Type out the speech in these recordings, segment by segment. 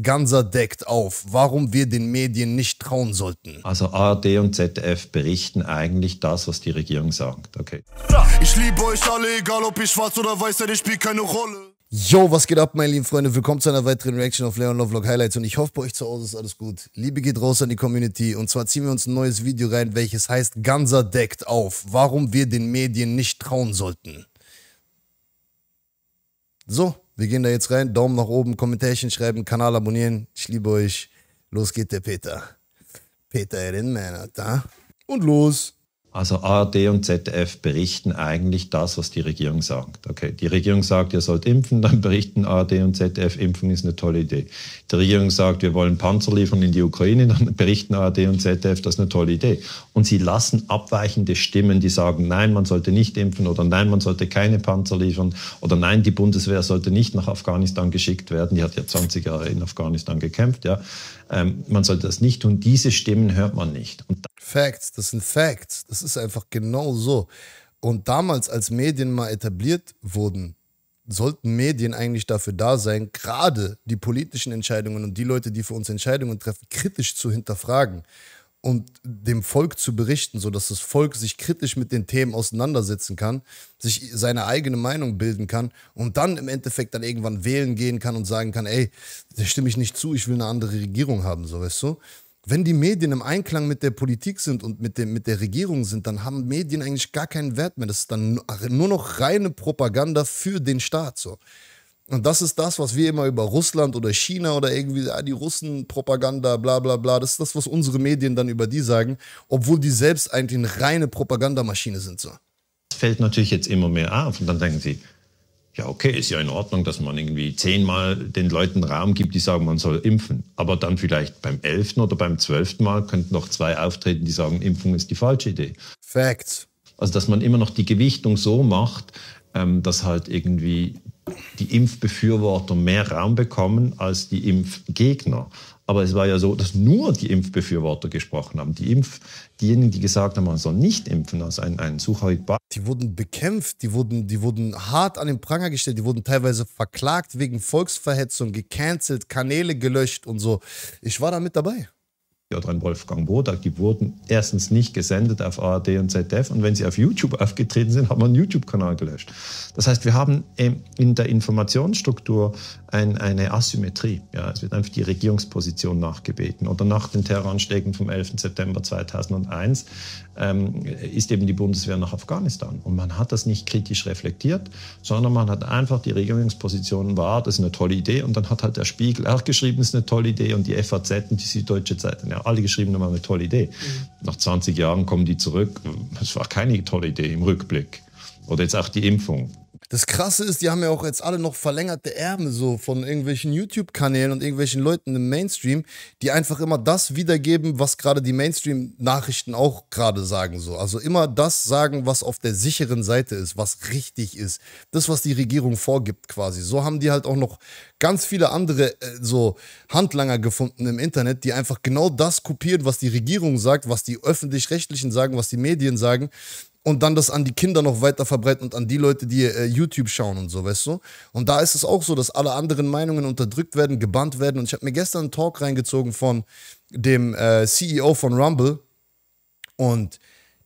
Ganser deckt auf, warum wir den Medien nicht trauen sollten. Also ARD und ZDF berichten eigentlich das, was die Regierung sagt. Okay. Ich liebe euch alle, egal ob ihr schwarz oder weiß seid, ich spielt keine Rolle. Yo, was geht ab, meine lieben Freunde? Willkommen zu einer weiteren Reaction auf Leon Lovelock Highlights und ich hoffe, bei euch zu Hause ist alles gut. Liebe geht raus an die Community und zwar ziehen wir uns ein neues Video rein, welches heißt Ganser deckt auf, warum wir den Medien nicht trauen sollten. So, wir gehen da jetzt rein. Daumen nach oben, Kommentärchen schreiben, Kanal abonnieren. Ich liebe euch. Los geht der Peter. Peter Ehrenmann, da. Und los. Also ARD und ZDF berichten eigentlich das, was die Regierung sagt. Okay, die Regierung sagt, ihr sollt impfen, dann berichten ARD und ZDF, Impfung ist eine tolle Idee. Die Regierung sagt, wir wollen Panzer liefern in die Ukraine, dann berichten ARD und ZDF, das ist eine tolle Idee. Und sie lassen abweichende Stimmen, die sagen, nein, man sollte nicht impfen oder nein, man sollte keine Panzer liefern oder nein, die Bundeswehr sollte nicht nach Afghanistan geschickt werden. Die hat ja 20 Jahre in Afghanistan gekämpft, ja. Ähm, man sollte das nicht tun. Diese Stimmen hört man nicht. Und Facts, das sind Facts. Das ist einfach genau so. Und damals, als Medien mal etabliert wurden, sollten Medien eigentlich dafür da sein, gerade die politischen Entscheidungen und die Leute, die für uns Entscheidungen treffen, kritisch zu hinterfragen und dem Volk zu berichten, sodass das Volk sich kritisch mit den Themen auseinandersetzen kann, sich seine eigene Meinung bilden kann und dann im Endeffekt dann irgendwann wählen gehen kann und sagen kann, ey, da stimme ich nicht zu, ich will eine andere Regierung haben, so weißt du? Wenn die Medien im Einklang mit der Politik sind und mit, dem, mit der Regierung sind, dann haben Medien eigentlich gar keinen Wert mehr. Das ist dann nur noch reine Propaganda für den Staat. So. Und das ist das, was wir immer über Russland oder China oder irgendwie, ah, die Russen, Propaganda, bla bla bla, das ist das, was unsere Medien dann über die sagen, obwohl die selbst eigentlich eine reine Propagandamaschine sind. So. Das fällt natürlich jetzt immer mehr auf und dann denken sie, ja, okay, ist ja in Ordnung, dass man irgendwie zehnmal den Leuten Raum gibt, die sagen, man soll impfen. Aber dann vielleicht beim elften oder beim zwölften Mal könnten noch zwei auftreten, die sagen, Impfung ist die falsche Idee. Facts. Also, dass man immer noch die Gewichtung so macht, ähm, dass halt irgendwie die Impfbefürworter mehr Raum bekommen als die Impfgegner. Aber es war ja so, dass nur die Impfbefürworter gesprochen haben. Die Impf, diejenigen, die gesagt haben, man soll nicht impfen, also ein, ein Suchharit Die wurden bekämpft, die wurden, die wurden hart an den Pranger gestellt, die wurden teilweise verklagt wegen Volksverhetzung, gecancelt, Kanäle gelöscht und so. Ich war da mit dabei oder Jodran Wolfgang Wodak, die wurden erstens nicht gesendet auf ARD und ZDF und wenn sie auf YouTube aufgetreten sind, hat man einen YouTube-Kanal gelöscht. Das heißt, wir haben ähm, in der Informationsstruktur ein, eine Asymmetrie. Ja, es wird einfach die Regierungsposition nachgebeten. Oder nach den Terroranschlägen vom 11. September 2001 ähm, ist eben die Bundeswehr nach Afghanistan. Und man hat das nicht kritisch reflektiert, sondern man hat einfach die Regierungsposition wahr, das ist eine tolle Idee. Und dann hat halt der Spiegel auch geschrieben, das ist eine tolle Idee. Und die FAZ und die Süddeutsche Zeitung, ja, alle geschrieben, das war eine tolle Idee. Mhm. Nach 20 Jahren kommen die zurück, das war keine tolle Idee im Rückblick. Oder jetzt auch die Impfung. Das Krasse ist, die haben ja auch jetzt alle noch verlängerte Erben so von irgendwelchen YouTube-Kanälen und irgendwelchen Leuten im Mainstream, die einfach immer das wiedergeben, was gerade die Mainstream-Nachrichten auch gerade sagen so. Also immer das sagen, was auf der sicheren Seite ist, was richtig ist, das was die Regierung vorgibt quasi. So haben die halt auch noch ganz viele andere äh, so Handlanger gefunden im Internet, die einfach genau das kopieren, was die Regierung sagt, was die öffentlich-rechtlichen sagen, was die Medien sagen und dann das an die Kinder noch weiter verbreiten und an die Leute, die äh, YouTube schauen und so, weißt du? Und da ist es auch so, dass alle anderen Meinungen unterdrückt werden, gebannt werden. Und ich habe mir gestern einen Talk reingezogen von dem äh, CEO von Rumble und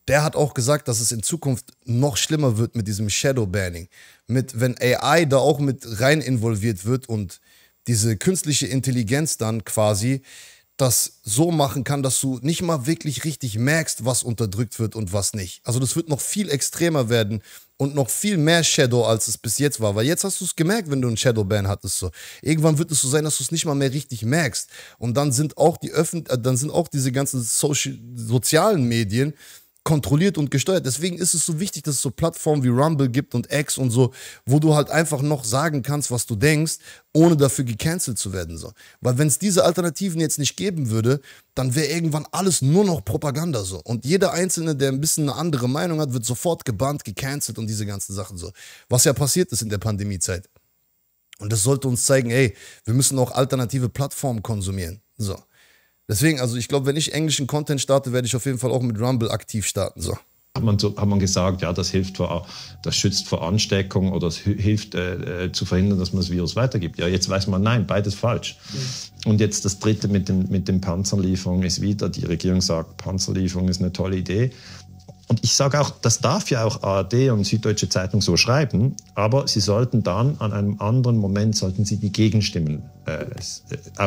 der hat auch gesagt, dass es in Zukunft noch schlimmer wird mit diesem Shadow Banning. Mit, wenn AI da auch mit rein involviert wird und diese künstliche Intelligenz dann quasi das so machen kann, dass du nicht mal wirklich richtig merkst, was unterdrückt wird und was nicht. Also das wird noch viel extremer werden und noch viel mehr Shadow, als es bis jetzt war. Weil jetzt hast du es gemerkt, wenn du einen Shadow-Ban hattest. So. Irgendwann wird es so sein, dass du es nicht mal mehr richtig merkst. Und dann sind auch die Öffent äh, dann sind auch diese ganzen Social sozialen Medien kontrolliert und gesteuert. Deswegen ist es so wichtig, dass es so Plattformen wie Rumble gibt und X und so, wo du halt einfach noch sagen kannst, was du denkst, ohne dafür gecancelt zu werden. So. Weil wenn es diese Alternativen jetzt nicht geben würde, dann wäre irgendwann alles nur noch Propaganda so. Und jeder Einzelne, der ein bisschen eine andere Meinung hat, wird sofort gebannt, gecancelt und diese ganzen Sachen so. Was ja passiert ist in der Pandemiezeit. Und das sollte uns zeigen, ey, wir müssen auch alternative Plattformen konsumieren. So. Deswegen, also ich glaube, wenn ich englischen Content starte, werde ich auf jeden Fall auch mit Rumble aktiv starten. So. Hat man, so, hat man gesagt, ja, das hilft vor, das schützt vor Ansteckung oder es hilft äh, äh, zu verhindern, dass man das Virus weitergibt. Ja, jetzt weiß man, nein, beides falsch. Mhm. Und jetzt das dritte mit, dem, mit den Panzerlieferungen ist wieder, die Regierung sagt, Panzerlieferung ist eine tolle Idee. Und ich sage auch, das darf ja auch ARD und Süddeutsche Zeitung so schreiben, aber sie sollten dann an einem anderen Moment, sollten sie die Gegenstimmen äh, äh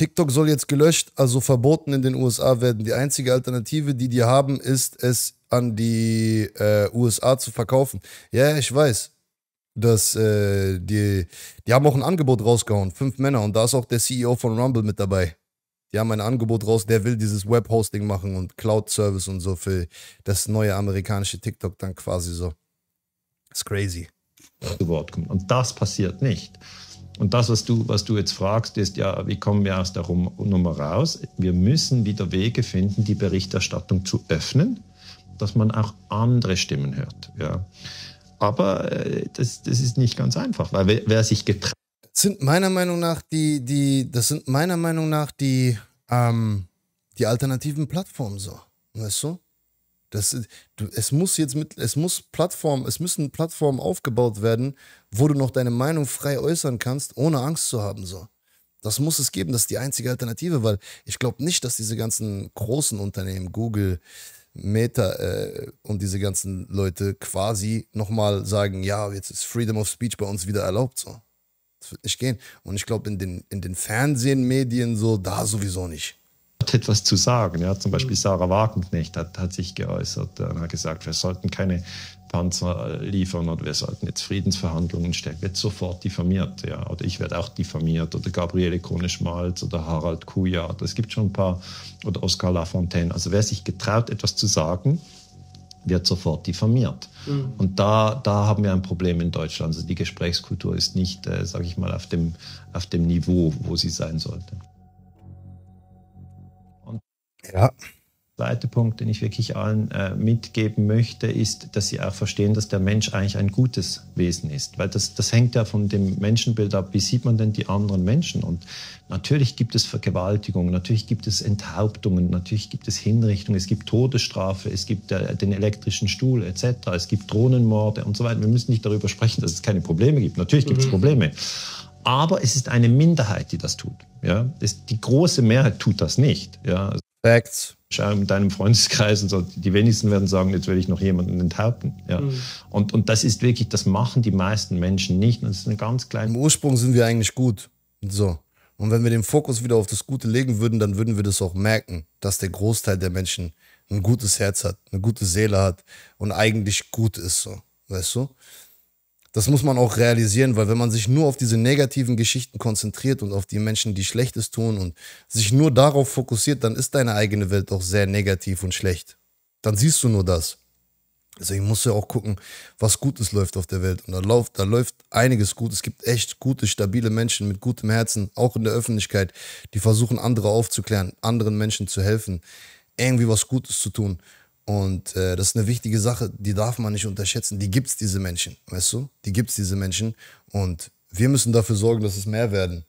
TikTok soll jetzt gelöscht, also verboten in den USA werden. Die einzige Alternative, die die haben, ist, es an die äh, USA zu verkaufen. Ja, ich weiß. Dass äh, die, die haben auch ein Angebot rausgehauen, fünf Männer, und da ist auch der CEO von Rumble mit dabei. Die haben ein Angebot raus, der will dieses Webhosting machen und Cloud-Service und so für das neue amerikanische TikTok dann quasi so. Ist crazy. Und das passiert nicht. Und das, was du, was du jetzt fragst, ist ja, wie kommen wir aus der Nummer raus? Wir müssen wieder Wege finden, die Berichterstattung zu öffnen, dass man auch andere Stimmen hört. Ja. Aber äh, das, das ist nicht ganz einfach, weil wer, wer sich getraut. Das sind meiner Meinung nach die, die, das sind meiner Meinung nach die, ähm, die alternativen Plattformen so. Weißt du? Das, du, es muss jetzt mit, es muss Plattformen, es müssen Plattformen aufgebaut werden, wo du noch deine Meinung frei äußern kannst, ohne Angst zu haben. So. Das muss es geben, das ist die einzige Alternative, weil ich glaube nicht, dass diese ganzen großen Unternehmen, Google, Meta äh, und diese ganzen Leute quasi nochmal sagen, ja, jetzt ist Freedom of Speech bei uns wieder erlaubt. So. Das wird nicht gehen. Und ich glaube, in den, in den Fernsehmedien so, da sowieso nicht etwas zu sagen. Ja, zum Beispiel mhm. Sarah Wagenknecht hat, hat sich geäußert und hat gesagt, wir sollten keine Panzer liefern oder wir sollten jetzt Friedensverhandlungen stellen. Wird sofort diffamiert, ja. Oder ich werde auch diffamiert. Oder Gabriele Krone-Schmalz oder Harald Kuja. Es gibt schon ein paar. Oder Oskar Lafontaine. Also wer sich getraut, etwas zu sagen, wird sofort diffamiert. Mhm. Und da, da haben wir ein Problem in Deutschland. Also die Gesprächskultur ist nicht, äh, sage ich mal, auf dem, auf dem Niveau, wo sie sein sollte. Ja. Der zweite Punkt, den ich wirklich allen äh, mitgeben möchte, ist, dass sie auch verstehen, dass der Mensch eigentlich ein gutes Wesen ist. Weil das, das hängt ja von dem Menschenbild ab. Wie sieht man denn die anderen Menschen? Und natürlich gibt es Vergewaltigung, natürlich gibt es Enthauptungen, natürlich gibt es Hinrichtungen, es gibt Todesstrafe, es gibt äh, den elektrischen Stuhl etc., es gibt Drohnenmorde und so weiter. Wir müssen nicht darüber sprechen, dass es keine Probleme gibt. Natürlich gibt es mhm. Probleme. Aber es ist eine Minderheit, die das tut. Ja? die große Mehrheit tut das nicht. Ja? Facts. Schau in deinem Freundeskreis und so. Die wenigsten werden sagen, jetzt will ich noch jemanden enthaupten. Ja. Mhm. Und, und das ist wirklich, das machen die meisten Menschen nicht. Und das ist eine ganz kleine. Im Ursprung sind wir eigentlich gut. So. Und wenn wir den Fokus wieder auf das Gute legen würden, dann würden wir das auch merken, dass der Großteil der Menschen ein gutes Herz hat, eine gute Seele hat und eigentlich gut ist. So. Weißt du? das muss man auch realisieren, weil wenn man sich nur auf diese negativen Geschichten konzentriert und auf die Menschen, die Schlechtes tun und sich nur darauf fokussiert, dann ist deine eigene Welt auch sehr negativ und schlecht. Dann siehst du nur das. Deswegen musst du ja auch gucken, was Gutes läuft auf der Welt. Und da läuft, da läuft einiges gut. Es gibt echt gute, stabile Menschen mit gutem Herzen, auch in der Öffentlichkeit, die versuchen, andere aufzuklären, anderen Menschen zu helfen, irgendwie was Gutes zu tun. Und äh, das ist eine wichtige Sache, die darf man nicht unterschätzen. Die gibt es, diese Menschen, weißt du? Die gibt es, diese Menschen. Und wir müssen dafür sorgen, dass es mehr werden.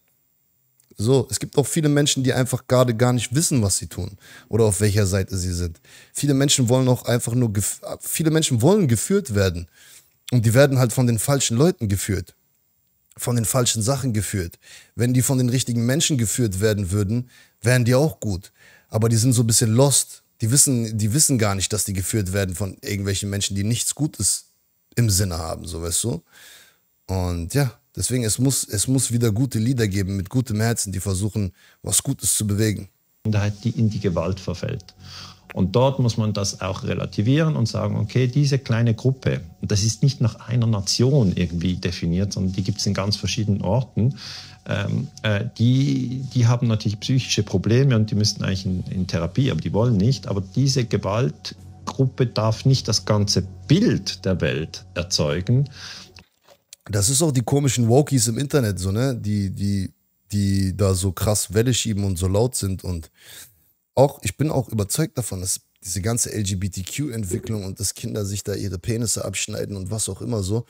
So, es gibt auch viele Menschen, die einfach gerade gar nicht wissen, was sie tun oder auf welcher Seite sie sind. Viele Menschen wollen auch einfach nur, viele Menschen wollen geführt werden. Und die werden halt von den falschen Leuten geführt. Von den falschen Sachen geführt. Wenn die von den richtigen Menschen geführt werden würden, wären die auch gut. Aber die sind so ein bisschen lost die wissen, die wissen gar nicht, dass die geführt werden von irgendwelchen Menschen, die nichts Gutes im Sinne haben, so weißt du. Und ja, deswegen, es muss, es muss wieder gute Lieder geben mit gutem Herzen, die versuchen, was Gutes zu bewegen. Minderheit, halt die in die Gewalt verfällt. Und dort muss man das auch relativieren und sagen, okay, diese kleine Gruppe, das ist nicht nach einer Nation irgendwie definiert, sondern die gibt es in ganz verschiedenen Orten, ähm, äh, die, die haben natürlich psychische Probleme und die müssten eigentlich in, in Therapie, aber die wollen nicht. Aber diese Gewaltgruppe darf nicht das ganze Bild der Welt erzeugen. Das ist auch die komischen Wokies im Internet, so, ne? Die, die, die da so krass Welle schieben und so laut sind. Und auch, ich bin auch überzeugt davon, dass diese ganze LGBTQ-Entwicklung und dass Kinder sich da ihre Penisse abschneiden und was auch immer so,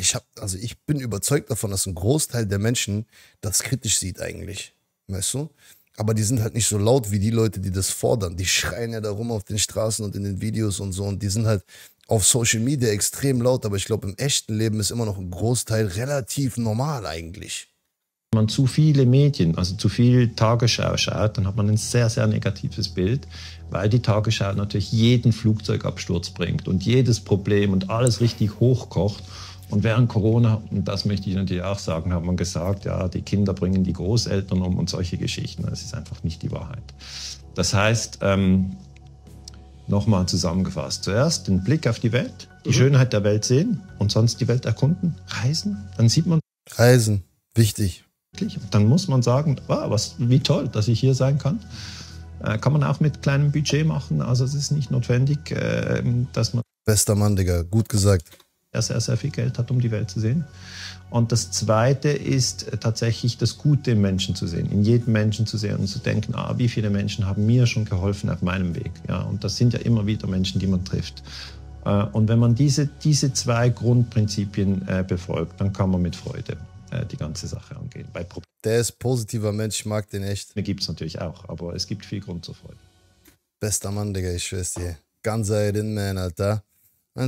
ich habe, also ich bin überzeugt davon, dass ein Großteil der Menschen das kritisch sieht eigentlich. Weißt du? Aber die sind halt nicht so laut wie die Leute, die das fordern. Die schreien ja da rum auf den Straßen und in den Videos und so. Und die sind halt auf Social Media extrem laut. Aber ich glaube, im echten Leben ist immer noch ein Großteil relativ normal eigentlich. Wenn man zu viele Medien, also zu viel Tagesschau schaut, dann hat man ein sehr, sehr negatives Bild, weil die Tagesschau natürlich jeden Flugzeugabsturz bringt und jedes Problem und alles richtig hochkocht. Und während Corona, und das möchte ich natürlich auch sagen, hat man gesagt, ja, die Kinder bringen die Großeltern um und solche Geschichten. Das ist einfach nicht die Wahrheit. Das heißt, ähm, nochmal zusammengefasst, zuerst den Blick auf die Welt, die mhm. Schönheit der Welt sehen und sonst die Welt erkunden, reisen, dann sieht man. Reisen, wichtig. Dann muss man sagen, wow, was, wie toll, dass ich hier sein kann. Äh, kann man auch mit kleinem Budget machen, also es ist nicht notwendig, äh, dass man. Bester Mann, Digga, gut gesagt er sehr, sehr viel Geld hat, um die Welt zu sehen. Und das Zweite ist äh, tatsächlich das Gute im Menschen zu sehen, in jedem Menschen zu sehen und zu denken, ah, wie viele Menschen haben mir schon geholfen auf meinem Weg. Ja, und das sind ja immer wieder Menschen, die man trifft. Äh, und wenn man diese, diese zwei Grundprinzipien äh, befolgt, dann kann man mit Freude die ganze Sache angehen. Bei Der ist positiver Mensch, ich mag den echt. Den gibt es natürlich auch, aber es gibt viel Grund zur Freude. Bester Mann, Digga, ich schwör's dir. Ganz Iron Man, Alter.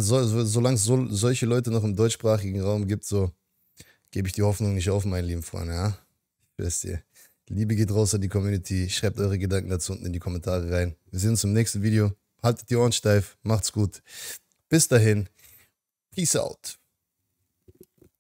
So, solange es so, solche Leute noch im deutschsprachigen Raum gibt, so gebe ich die Hoffnung nicht auf, meine lieben Freunde, ja? Ich weiß Liebe geht raus an die Community. Schreibt eure Gedanken dazu unten in die Kommentare rein. Wir sehen uns im nächsten Video. Haltet die Ohren steif. Macht's gut. Bis dahin. Peace out.